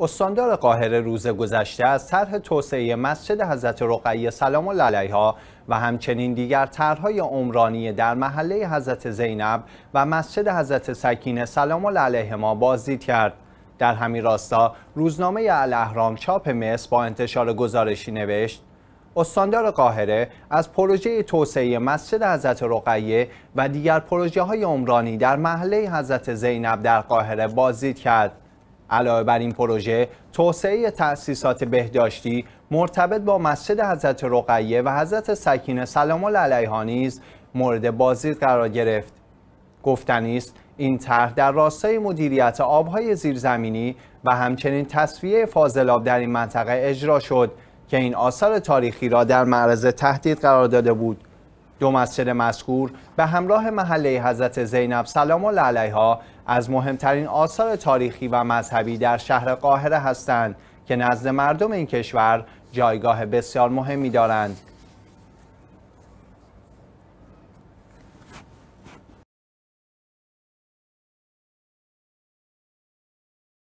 استاندار قاهره روز گذشته از طرح توسعه مسجد حضرت رقیه سلام الله علیها و همچنین دیگر طرحهای عمرانی در محله حضرت زینب و مسجد حضرت سکینه سلام الله علیهما بازدید کرد در همین راستا روزنامه الاهرام چاپ مصر با انتشار گزارشی نوشت استاندار قاهره از پروژه توسعه مسجد حضرت رقیه و دیگر پروژه های عمرانی در محله حضرت زینب در قاهره بازدید کرد علاوه بر این پروژه توسعه تأسیسات بهداشتی مرتبط با مسجد حضرت رقیه و حضرت سکینه سلام الله علیها نیز مورد بازدید قرار گرفت گفتنی است این طرح در راستای مدیریت آبهای زیرزمینی و همچنین تصفیه فاضلاب در این منطقه اجرا شد که این آثار تاریخی را در معرض تهدید قرار داده بود دو مسجد مذکور به همراه محله حضرت زینب سلام الله علیها از مهمترین آثار تاریخی و مذهبی در شهر قاهره هستند که نزد مردم این کشور جایگاه بسیار مهمی دارند